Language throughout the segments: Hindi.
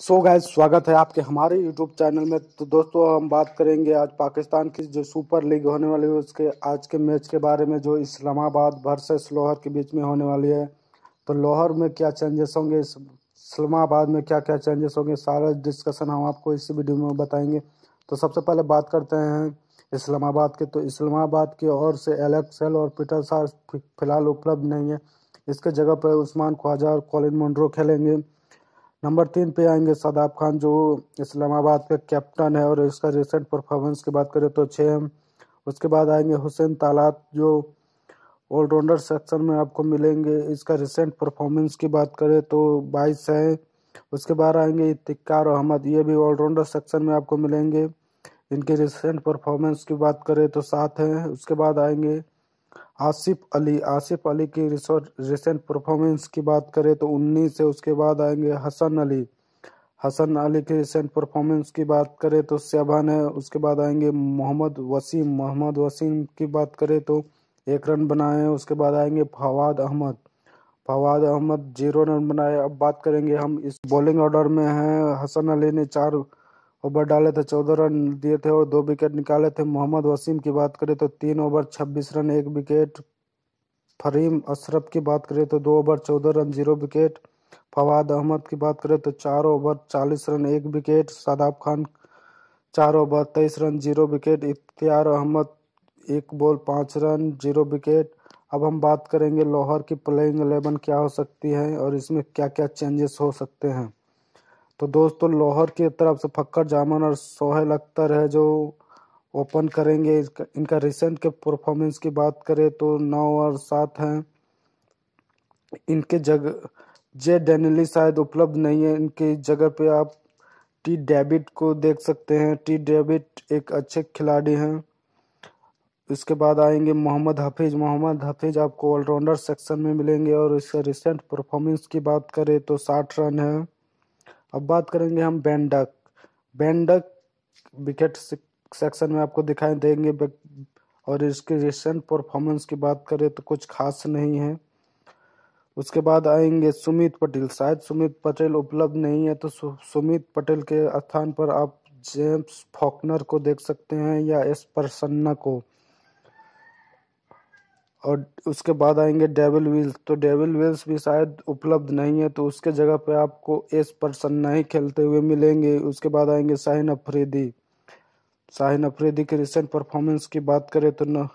सो so गाइज स्वागत है आपके हमारे यूट्यूब चैनल में तो दोस्तों हम बात करेंगे आज पाकिस्तान की जो सुपर लीग होने वाली है उसके आज के मैच के बारे में जो इस्लामाबाद वर्सेस लोहर के बीच में होने वाली है तो लाहौर में क्या चेंजेस होंगे इस्लामाबाद में क्या क्या चेंजेस होंगे सारा डिस्कशन हम आपको इसी वीडियो में बताएंगे तो सबसे पहले बात करते हैं इस्लामाबाद के तो इस्लामाबाद की ओर से एलेक्सल और पीटर सार फिलहाल उपलब्ध नहीं है इसके जगह पर उस्मान ख्वाजा और कॉलिन मंड्रो खेलेंगे नंबर तीन पे आएंगे शादाब खान जो इस्लामाबाद के कैप्टन है और इसका रिसेंट परफॉर्मेंस की बात करें तो छः उसके बाद आएंगे हुसैन तालात जो ऑलराउंडर सेक्शन में आपको मिलेंगे इसका रिसेंट परफॉर्मेंस की बात करें तो बाईस है उसके बाद आएंगे इतिकार अहमद ये भी ऑलराउंडर सेक्शन में आपको मिलेंगे इनके रिसेंट परफॉर्मेंस की बात करें तो सात हैं उसके बाद आएंगे आसिफ अली आसिफ अली की रिसेंट परफॉर्मेंस की बात करें तो उन्नीस है उसके बाद आएंगे हसन अली हसन अली की रिसेंट परफॉर्मेंस की बात करें तो सेवन है उसके बाद आएंगे मोहम्मद वसीम मोहम्मद वसीम की बात करें तो एक रन बनाए हैं उसके बाद आएंगे फवाद अहमद फवाद अहमद जीरो रन बनाए अब बात करेंगे हम इस बॉलिंग ऑर्डर में हैं हसन अली ने चार ओवर डाले थे चौदह रन दिए थे और दो विकेट निकाले थे मोहम्मद वसीम की बात करें तो तीन ओवर छब्बीस रन एक विकेट फरीम अशरफ की बात करें तो दो ओवर चौदह run zero wicket Fawad Ahmed की बात करें तो चार ओवर चालीस रन एक विकेट शादाब खान चार ओवर तेईस रन जीरो विकेट इख्तियार अहमद एक बॉल पाँच रन जीरो विकेट अब हम बात करेंगे लाहौर की प्लेइंग एलेवन क्या हो सकती है और इसमें क्या क्या चेंजेस हो सकते हैं तो दोस्तों लाहौर की तरफ से फक्कर जामन और सोहेल अख्तर है जो ओपन करेंगे इसका इनका रिसेंट के परफॉर्मेंस की बात करें तो नौ और सात हैं इनके जगह जे डेनली शायद उपलब्ध नहीं है इनकी जगह पे आप टी डेबिट को देख सकते हैं टी डेबिट एक अच्छे खिलाड़ी हैं इसके बाद आएंगे मोहम्मद हफीज मोहम्मद हफीज आपको ऑलराउंडर सेक्शन में मिलेंगे और इसका रिसेंट परफॉर्मेंस की बात करें तो साठ रन है अब बात करेंगे हम बैंडक बैंडक विकेट सेक्शन में आपको दिखाई देंगे और इसके रिसेंट परफॉर्मेंस की बात करें तो कुछ खास नहीं है उसके बाद आएंगे सुमित पटेल शायद सुमित पटेल उपलब्ध नहीं है तो सुमित पटेल के स्थान पर आप जेम्स फॉकनर को देख सकते हैं या एस प्रसन्ना को और उसके बाद आएंगे डेविल व्हील्स तो डेविल व्हील्स भी शायद उपलब्ध नहीं है तो उसके जगह पे आपको एस पर्सन नहीं खेलते हुए मिलेंगे उसके बाद आएंगे शाहिन अफरीदी शाहिन अफरीदी के रिसेंट परफॉर्मेंस की बात करें तो न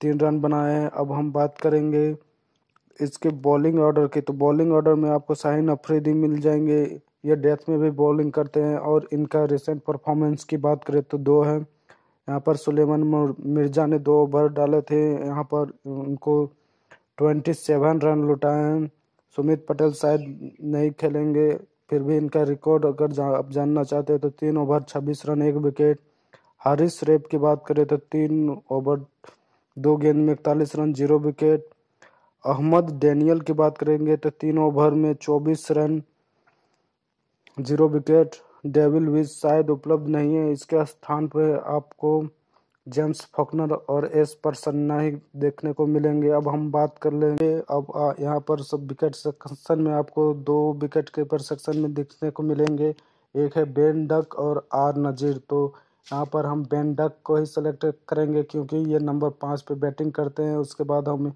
तीन रन बनाए हैं अब हम बात करेंगे इसके बॉलिंग ऑर्डर की तो बॉलिंग ऑर्डर में आपको शाहिन अफरीदी मिल जाएंगे ये डेथ में भी बॉलिंग करते हैं और इनका रिसेंट परफॉर्मेंस की बात करें तो दो है यहाँ पर सुलेमान मिर्जा ने दो ओवर डाले थे यहाँ पर उनको ट्वेंटी सेवन रन लुटाए हैं सुमित पटेल शायद नहीं खेलेंगे फिर भी इनका रिकॉर्ड अगर जा, आप जानना चाहते हैं तो तीन ओवर छब्बीस रन एक विकेट हारिस रेप की बात करें तो तीन ओवर दो गेंद में इकतालीस run zero wicket Ahmed Daniyal की बात करेंगे तो तीन ओवर में चौबीस run zero wicket David Wiese शायद उपलब्ध नहीं है इसके स्थान पर आपको जेम्स फॉकनर और एस प्रसन्ना ही देखने को मिलेंगे अब हम बात कर लेंगे अब यहाँ पर सब विकेट सेक्शन में आपको दो विकेट कीपर सेक्शन में देखने को मिलेंगे एक है बेन डक और आर नज़ीर तो यहाँ पर हम बेन डक को ही सिलेक्ट करेंगे क्योंकि ये नंबर पाँच पे बैटिंग करते हैं उसके बाद हम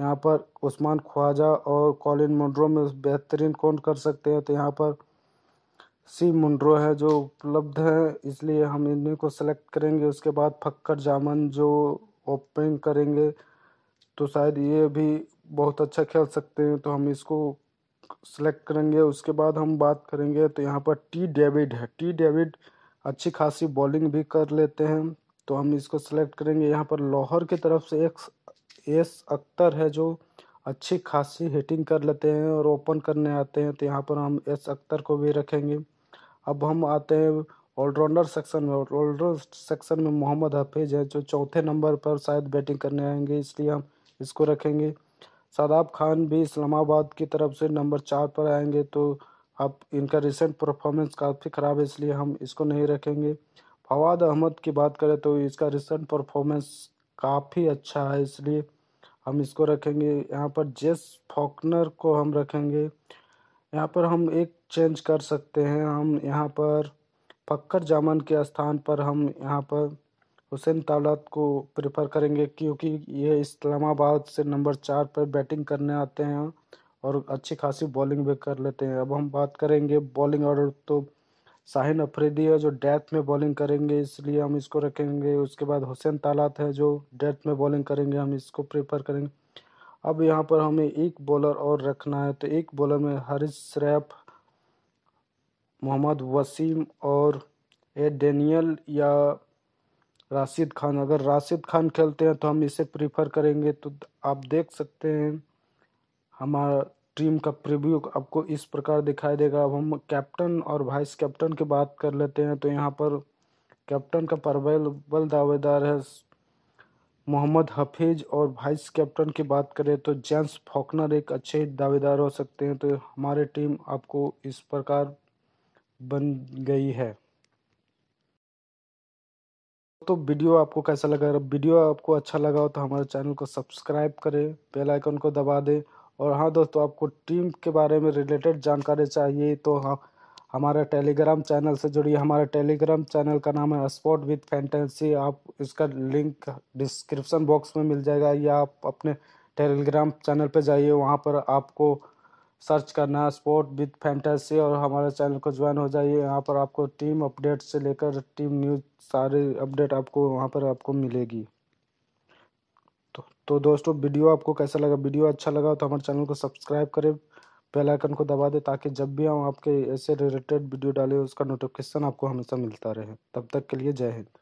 यहाँ पर उस्मान ख्वाजा और कॉलिन मोड्रो में बेहतरीन कौन कर सकते हैं तो यहाँ पर सी मुंड्रो है जो उपलब्ध है इसलिए हम इन्हीं को सेलेक्ट करेंगे उसके बाद फक्कर जामन जो ओपनिंग करेंगे तो शायद ये भी बहुत अच्छा खेल सकते हैं तो हम इसको सेलेक्ट करेंगे उसके बाद हम बात करेंगे तो यहाँ पर टी डेविड है टी डेविड अच्छी खासी बॉलिंग भी कर लेते हैं तो हम इसको सेलेक्ट करेंगे यहाँ पर लाहौर की तरफ से एक एस अख्तर है जो अच्छी खासी हिटिंग कर लेते हैं और ओपन करने आते हैं तो यहाँ पर हम एस अख्तर को भी रखेंगे अब हम आते हैं ऑलराउंडर सेक्शन में ऑलराउंडर सेक्शन में मोहम्मद हफीज़ है जो चौथे नंबर पर शायद बैटिंग करने आएंगे इसलिए हम इसको रखेंगे शादाब खान भी इस्लामाबाद की तरफ से नंबर चार पर आएंगे तो अब इनका रिसेंट परफॉर्मेंस काफ़ी ख़राब है इसलिए हम इसको नहीं रखेंगे फवाद अहमद की बात करें तो इसका रिसेंट परफॉर्मेंस काफ़ी अच्छा है इसलिए हम इसको रखेंगे यहाँ पर जेस फॉकनर को हम रखेंगे यहाँ पर हम एक चेंज कर सकते हैं हम यहाँ पर फक्कर जामन के स्थान पर हम यहाँ पर हुसैन तालात को प्रेफर करेंगे क्योंकि ये इस्लामाबाद से नंबर चार पर बैटिंग करने आते हैं और अच्छी खासी बॉलिंग भी कर लेते हैं अब हम बात करेंगे बॉलिंग ऑर्डर तो शाहिन अफरीदी है जो डेथ में बॉलिंग करेंगे इसलिए हम इसको रखेंगे उसके बाद हुसैन तालात है जो डेथ में बॉलिंग करेंगे हम इसको प्रेफर करेंगे अब यहाँ पर हमें एक बॉलर और रखना है तो एक बॉलर में हरिश श्रैफ मोहम्मद वसीम और ए डेनियल या राशिद खान अगर राशिद खान खेलते हैं तो हम इसे प्रीफर करेंगे तो आप देख सकते हैं हमारा टीम का प्रिव्यू आपको इस प्रकार दिखाई देगा अब हम कैप्टन और वाइस कैप्टन की बात कर लेते हैं तो यहाँ पर कैप्टन का परवेल बल दावेदार है मोहम्मद हफीज और वाइस कैप्टन की बात करें तो जेम्स फॉकनर एक अच्छे दावेदार हो सकते हैं तो हमारी टीम आपको इस प्रकार बन गई है तो वीडियो आपको कैसा लगा अगर वीडियो आपको अच्छा लगा हो तो हमारे चैनल को सब्सक्राइब करें बेल आइकन को दबा दें और हाँ दोस्तों आपको टीम के बारे में रिलेटेड जानकारी चाहिए तो हाँ हमारे टेलीग्राम चैनल से जुड़िए हमारे टेलीग्राम चैनल का नाम है स्पोर्ट विद फैंटेसी आप इसका लिंक डिस्क्रिप्शन बॉक्स में मिल जाएगा या आप अपने टेलीग्राम चैनल पर जाइए वहाँ पर आपको सर्च करना है स्पोर्ट विद फैंटेसी और हमारे चैनल को ज्वाइन हो जाइए यहाँ पर आपको टीम अपडेट से लेकर टीम न्यूज सारे अपडेट आपको वहाँ पर आपको मिलेगी तो, तो दोस्तों वीडियो आपको कैसा लगा वीडियो अच्छा लगा तो हमारे चैनल को सब्सक्राइब करें बेल आइकन को दबा दें ताकि जब भी हम आपके ऐसे रिलेटेड वीडियो डालें उसका नोटिफिकेशन आपको हमेशा मिलता रहे तब तक के लिए जय हिंद